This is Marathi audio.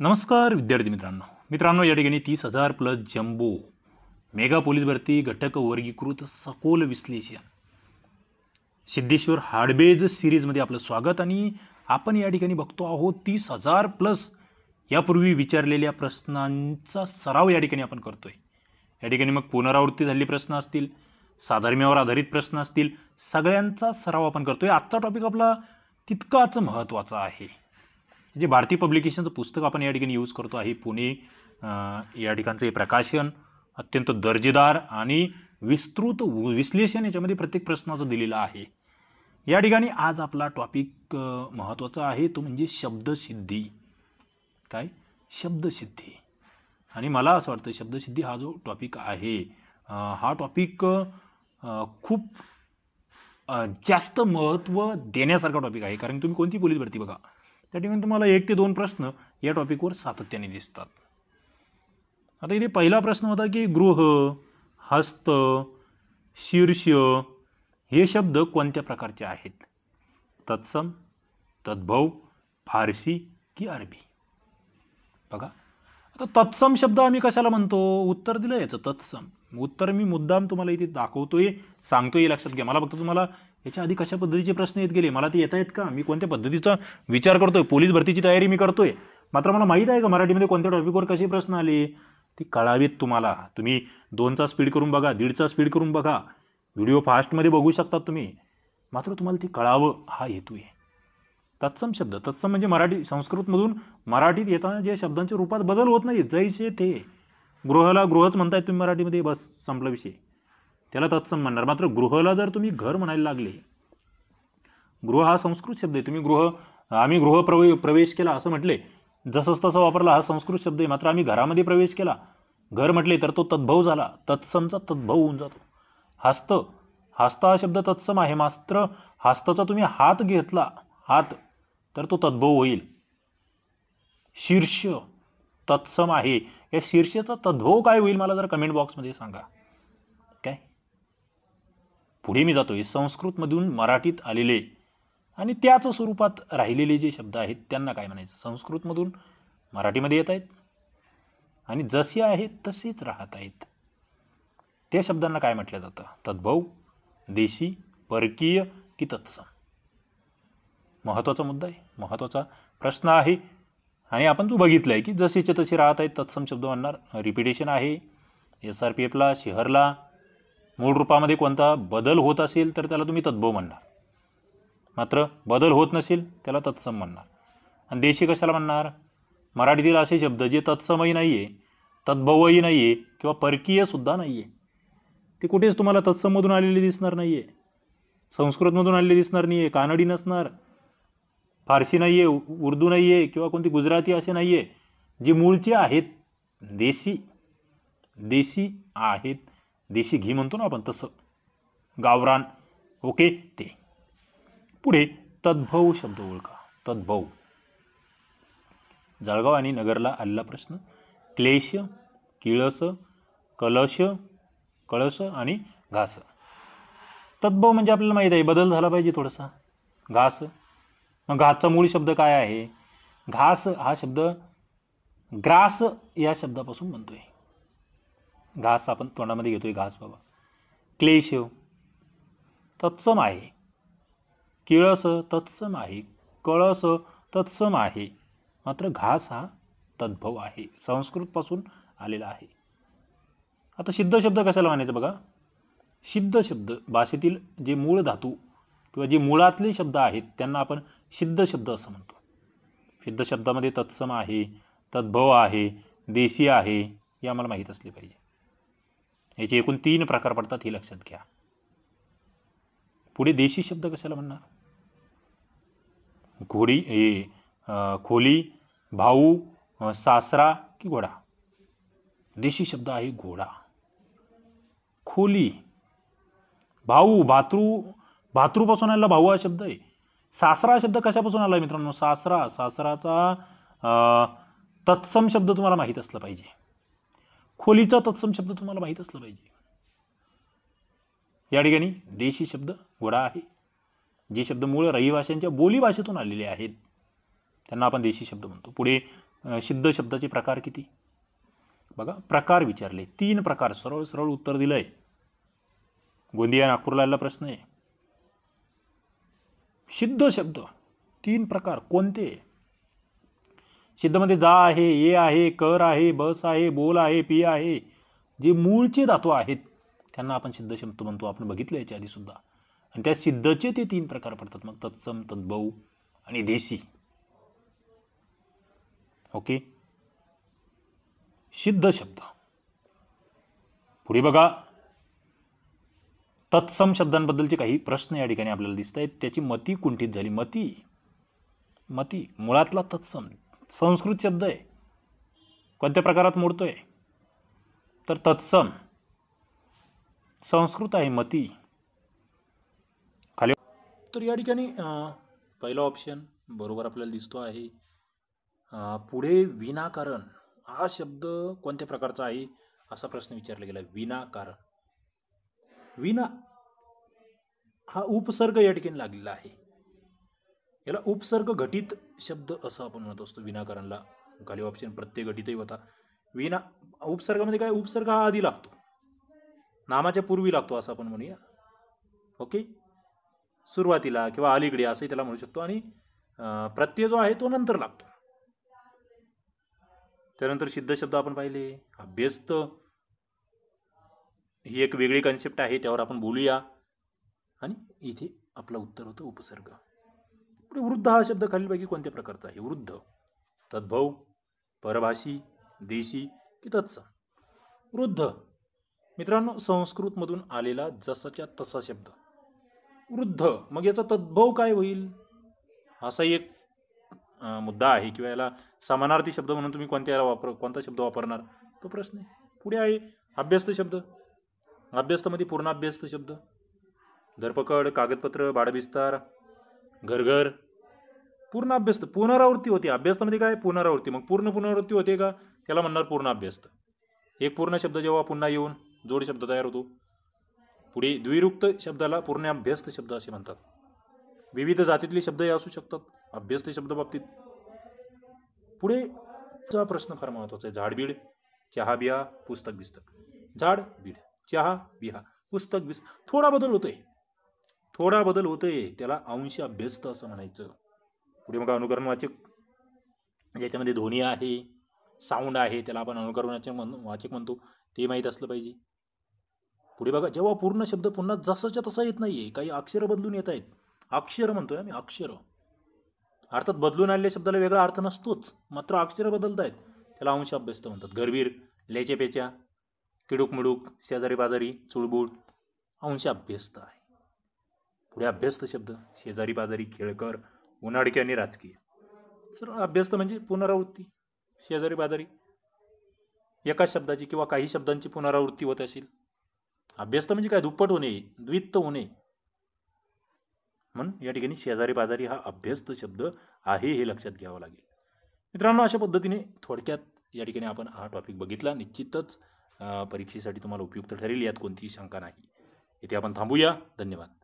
नमस्कार विद्यार्थी मित्रांनो मित्रांनो या ठिकाणी तीस हजार प्लस जम्बो मेगा पोलीस भरती घटक वर्गीकृत सखोल विश्लेषण सिद्धेश्वर हार्डबेज सिरीजमध्ये आपलं स्वागत आणि आपण या ठिकाणी बघतो आहोत तीस हजार प्लस यापूर्वी विचारलेल्या प्रश्नांचा सराव या ठिकाणी आपण करतोय या ठिकाणी मग पुनरावृत्ती झालेली प्रश्न असतील साधर्म्यावर आधारित प्रश्न असतील सगळ्यांचा सराव आपण करतोय आजचा टॉपिक आपला तितकाच महत्त्वाचा आहे जे म्हणजे भारतीय पब्लिकेशनचं पुस्तक आपण या ठिकाणी यूज करतो आहे पुणे या ठिकाणचं हे प्रकाशन अत्यंत दर्जेदार आणि विस्तृत विश्लेषण याच्यामध्ये प्रत्येक प्रश्नाचं दिलेलं आहे या ठिकाणी आज आपला टॉपिक महत्त्वाचा आहे तो म्हणजे शब्दसिद्धी काय शब्दसिद्धी आणि मला असं वाटतं शब्दसिद्धी हा जो टॉपिक आहे हा टॉपिक खूप जास्त महत्त्व देण्यासारखा टॉपिक आहे कारण तुम्ही कोणती पोलीस भरती बघा त्या ठिकाणी तुम्हाला एक ते दोन प्रश्न या टॉपिकवर सातत्याने दिसतात आता इथे पहिला प्रश्न होता की गृह हस्त शीर्ष हे शब्द कोणत्या प्रकारचे आहेत तत्सम तद्भव फारसी की अरबी बघा आता तत्सम शब्द आम्ही कशाला म्हणतो उत्तर दिलं याचं तत्सम उत्तर मी मुद्दाम तुम्हाला इथे दाखवतोय सांगतोय लक्षात घ्या मला फक्त तुम्हाला याच्या आधी कशा पद्धतीचे प्रश्न येत गेले मला ते येत आहेत का मी कोणत्या पद्धतीचा विचार करतोय पोलीस भरतीची तयारी मी करतोय मात्र मला माहीत आहे का मराठीमध्ये कोणत्या टॉपिकवर कसे प्रश्न आले ती कळावीत तुम्हाला तुम्ही दोनचा स्पीड करून बघा दीडचा स्पीड करून बघा व्हिडिओ फास्टमध्ये बघू शकता तुम्ही मात्र तुम्हाला ती कळावं हा हेतू आहे तत्सम शब्द तत्सम म्हणजे मराठी संस्कृतमधून मराठीत येताना जे शब्दांच्या रूपात बदल होत नाही जैसे ते गृहाला गृहच म्हणताय तुम्ही मराठीमध्ये बस संपला विषय त्याला तत्सम म्हणणार मात्र गृहला जर तुम्ही घर म्हणायला लागले गृह हा संस्कृत शब्द आहे तुम्ही गृह आम्ही गृह प्रवे प्रवेश केला असं म्हटले जसं तसं वापरला हा संस्कृत शब्द आहे मात्र आम्ही घरामध्ये प्रवेश केला घर म्हटले तर तो तद्भव झाला तत्समचा तद्भव होऊन जातो हास्त हस्त हा शब्द तत्सम आहे मात्र हास्ताचा तुम्ही हात घेतला हात तर तो तद्भव होईल शीर्ष तत्सम आहे या शीर्षेचा तद्भव काय होईल मला जर कमेंट बॉक्समध्ये सांगा पुढे मी जातोय संस्कृतमधून मराठीत आलेले आणि त्याच स्वरूपात राहिलेले जे शब्द आहेत त्यांना काय म्हणायचं संस्कृतमधून मराठीमध्ये येत आहेत आणि जसे आहेत तसेच राहत आहेत त्या शब्दांना काय म्हटलं जातं तद्भव देशी परकीय की तत्सम महत्त्वाचा मुद्दा आहे महत्त्वाचा प्रश्न आहे आणि आपण तू बघितला आहे की जसेचे तसे राहत आहेत तत्सम शब्द म्हणणार रिपिटेशन आहे एस आर पी एफला शहरला मूळ रूपामध्ये कोणता बदल होत असेल तर त्याला तुम्ही तद्भव म्हणणार मात्र बदल होत नसेल त्याला तत्सम म्हणणार आणि देशी कशाला म्हणणार मराठीतील असे शब्द जे तत्समही नाही आहे तद्भवही नाही आहे किंवा परकीयसुद्धा नाही आहे ते कुठेच तुम्हाला तत्सममधून आलेले दिसणार नाही आहे संस्कृतमधून आलेले दिसणार नाही आहे कानडी नसणार फारसी नाही आहे उर्दू नाही आहे किंवा कोणती गुजराती असे नाही आहे जे मूळचे आहेत देशी देशी आहेत देशी घी म्हणतो ना आपण तसं गावरान ओके ते पुढे तद्भव शब्द ओळखा तद्भव जळगाव आणि नगरला आलेला प्रश्न क्लेश किळस कलश कळस आणि घास तद्भव म्हणजे आपल्याला माहीत आहे बदल झाला पाहिजे थोडासा घास मग घासचा मूळ शब्द काय आहे घास हा शब्द ग्रास या शब्दापासून बनतोय घास आपण तोंडामध्ये घेतोय घास बाबा क्लेश तत्सम आहे किळस तत्सम आहे कळस तत्सम आहे मात्र घास हा तद्भव आहे संस्कृतपासून आलेला आहे आता सिद्ध शब्द कशाला म्हणायचं बघा सिद्ध शब्द भाषेतील जे मूळ धातू किंवा जे मुळातले शब्द आहेत त्यांना आपण शिद्ध शब्द असं म्हणतो सिद्ध शब्दामध्ये तत्सम आहे तद्भव आहे देशी आहे हे आम्हाला माहीत असले पाहिजे याचे एकूण तीन प्रकार पडतात हे लक्षात घ्या पुढे देशी शब्द कशाला म्हणणार घोडी हे खोली भाऊ सासरा की घोडा देशी शब्द आहे घोडा खोली भाऊ भातृ भातृपासून आलेला भाऊ हा शब्द आहे सासरा शब्द कशापासून आला मित्रांनो सासरा सासराचा तत्सम शब्द तुम्हाला माहीत असला पाहिजे खोलीचा तत्सम शब्द तुम्हाला माहीत असला पाहिजे या ठिकाणी देशी शब्द गोडा आहे जे शब्द मूळ बोली बोलीभाषेतून आलेले आहेत त्यांना आपण देशी शब्द म्हणतो पुढे सिद्ध शब्दाचे प्रकार किती बघा प्रकार विचारले तीन प्रकार सरळ सरळ उत्तर दिलं आहे गोंदिया नागपूरला प्रश्न आहे सिद्ध शब्द तीन प्रकार कोणते सिद्धमध्ये जा आहे ये आहे कर आहे बस आहे बोल आहे पी आहे जे मूळचे धातू आहेत त्यांना आपण सिद्ध शब्द म्हणतो आपण बघितलं याच्या आधीसुद्धा आणि त्या सिद्धचे ते तीन प्रकार पडतात मग तत्सम तद्भव आणि देशी ओके सिद्ध शब्द पुढे बघा तत्सम शब्दांबद्दलचे काही प्रश्न या ठिकाणी आपल्याला दिसत आहेत त्याची मती कुंठित झाली मती मती मुळातला तत्सम संस्कृत शब्द आहे कोणत्या प्रकारात मोडतो आहे तर तत्सम संस्कृत आहे मती खाली तर या ठिकाणी पहिला ऑप्शन बरोबर आपल्याला दिसतो आहे पुढे विनाकारण हा शब्द कोणत्या प्रकारचा आहे असा प्रश्न विचारला गेला विनाकारण विना हा उपसर्ग या ठिकाणी लागलेला आहे याला उपसर्ग घटित शब्द असं आपण म्हणत असतो विनाकारणला खाली ऑप्शन प्रत्यय घटितही होता विना उपसर्गामध्ये काय उपसर्ग हा आधी लागतो नामाच्या पूर्वी लागतो असं आपण म्हणूया ओके सुरुवातीला किंवा अलीकडे असंही त्याला म्हणू शकतो आणि प्रत्यय जो आहे तो नंतर लागतो त्यानंतर सिद्ध शब्द आपण पाहिले अभ्यस्त ही एक वेगळी कन्सेप्ट आहे त्यावर आपण बोलूया आणि इथे आपलं उत्तर होतं उपसर्ग पुढे वृद्ध हा शब्द खालीलपैकी कोणत्या प्रकारचा आहे वृद्ध तद्भव परभाषी देशी की तत्सम वृद्ध मित्रांनो संस्कृतमधून आलेला जसाच्या तसा शब्द वृद्ध मग याचा तद्भव काय होईल असा एक मुद्दा आहे किंवा याला समानार्थी शब्द म्हणून तुम्ही कोणत्या याला वापर कोणता शब्द वापरणार तो प्रश्न आहे पुढे आहे अभ्यस्त शब्द अभ्यस्तमध्ये अभ्यस्त शब्द धरपकड कागदपत्र बाडबिस्तार घरघर पूर्ण अभ्यस्त पुनरावृत्ती होती मध्ये म्हणजे काय पुनरावृत्ती मग पूर्ण पुनरावृत्ती होते का त्याला म्हणणार पूर्ण अभ्यास एक पूर्ण शब्द जेव्हा पुन्हा येऊन जोड शब्द तयार होतो पुढे द्विरुक्त शब्दाला पूर्ण अभ्यस्त शब्द असे म्हणतात विविध जातीतले शब्दही असू शकतात अभ्यस्त शब्द बाबतीत पुढेचा प्रश्न फार महत्त्वाचा आहे झाडबीड चहा बिहा पुस्तक बिस्तक झाड बीड चहा बिहा पुस्तक बिस्तक थोडा बदल होतोय थोडा बदल होतोय त्याला अंश अभ्यस्त असं म्हणायचं पुढे मग अनुकरणवाचक याच्यामध्ये ध्वनी आहे साऊंड आहे त्याला आपण अनुकरणाचे म्हण वाचक म्हणतो ते माहीत असलं पाहिजे पुढे बघा जेव्हा पूर्ण शब्द पुन्हा जसाच्या तसा येत नाही आहे काही अक्षरं बदलून येत आहेत अक्षर म्हणतोय आम्ही अक्षर अर्थात बदलून आलेल्या शब्दाला वेगळा अर्थ नसतोच मात्र अक्षरं बदलत आहेत त्याला अंश अभ्यस्त म्हणतात गरबीर लेचेपेच्या किडूक मिडूक शेजारी बाजारी चुळबुळ अंश अभ्यस्त आहे पुढे अभ्यस्त शब्द शेजारी बाजारी खेळकर उन्हाडके आणि राजकीय सर अभ्यस्त म्हणजे पुनरावृत्ती शेजारी बाजारी एका शब्दाची किंवा काही शब्दांची पुनरावृत्ती होत असेल अभ्यस्त म्हणजे काय दुप्पट होणे द्वित्त होणे म्हणून या ठिकाणी शेजारी बाजारी हा अभ्यस्त शब्द आहे हे लक्षात घ्यावं लागेल मित्रांनो अशा पद्धतीने थोडक्यात या ठिकाणी आपण हा टॉपिक बघितला निश्चितच परीक्षेसाठी तुम्हाला उपयुक्त ठरेल यात कोणतीही शंका नाही इथे आपण थांबूया धन्यवाद